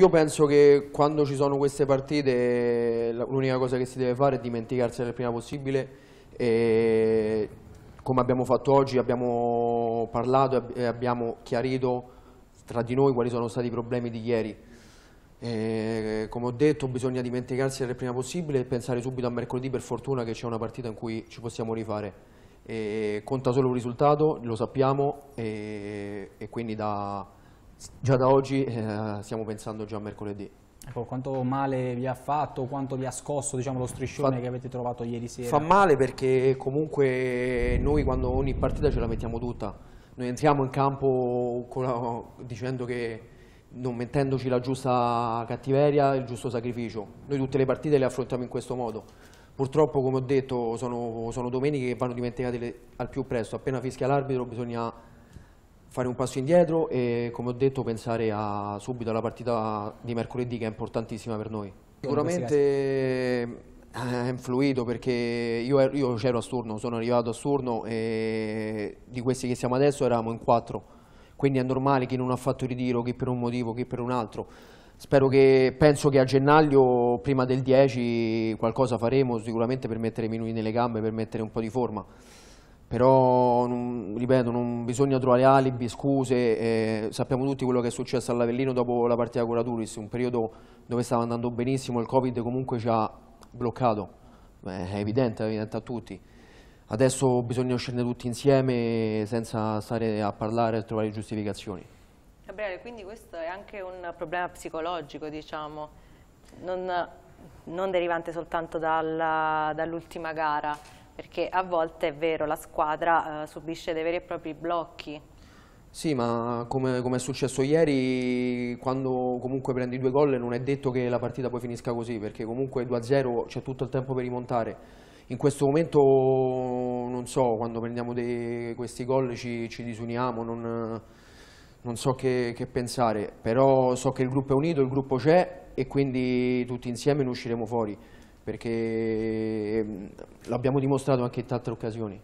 Io penso che quando ci sono queste partite l'unica cosa che si deve fare è dimenticarsela il prima possibile e come abbiamo fatto oggi abbiamo parlato e abbiamo chiarito tra di noi quali sono stati i problemi di ieri. E come ho detto bisogna dimenticarsi il prima possibile e pensare subito a mercoledì per fortuna che c'è una partita in cui ci possiamo rifare. E conta solo un risultato, lo sappiamo e, e quindi da Già da oggi eh, stiamo pensando già a mercoledì. Ecco, quanto male vi ha fatto, quanto vi ha scosso diciamo, lo striscione fa, che avete trovato ieri sera? Fa male perché comunque noi quando ogni partita ce la mettiamo tutta, noi entriamo in campo la, dicendo che non mettendoci la giusta cattiveria, il giusto sacrificio, noi tutte le partite le affrontiamo in questo modo. Purtroppo, come ho detto, sono, sono domeniche che vanno dimenticate le, al più presto, appena fischia l'arbitro bisogna fare un passo indietro e, come ho detto, pensare a, subito alla partita di mercoledì che è importantissima per noi. Sicuramente eh, è influito perché io, er-, io c'ero a Sturno, sono arrivato a Sturno e di questi che siamo adesso eravamo in quattro, quindi è normale chi non ha fatto ritiro, chi per un motivo, chi per un altro. Spero che, penso che a gennaio, prima del 10, qualcosa faremo sicuramente per mettere i minuti nelle gambe, per mettere un po' di forma però non, ripeto non bisogna trovare alibi, scuse, eh, sappiamo tutti quello che è successo all'Avellino dopo la partita con la Turis, un periodo dove stava andando benissimo, il Covid comunque ci ha bloccato, Beh, è evidente, è evidente a tutti. Adesso bisogna uscirne tutti insieme senza stare a parlare e trovare giustificazioni. Gabriele, quindi questo è anche un problema psicologico, diciamo, non, non derivante soltanto dall'ultima dall gara perché a volte è vero la squadra eh, subisce dei veri e propri blocchi. Sì, ma come, come, è successo ieri, quando comunque prendi due gol non è detto che la partita poi finisca così, perché comunque 2-0 c'è tutto il tempo per rimontare. In questo momento, non so, quando prendiamo dei, questi gol ci, ci disuniamo, non, non so che, che, pensare, però so che il gruppo è unito, il gruppo c'è e quindi tutti insieme ne usciremo fuori perché ehm, l'abbiamo dimostrato anche in tante occasioni.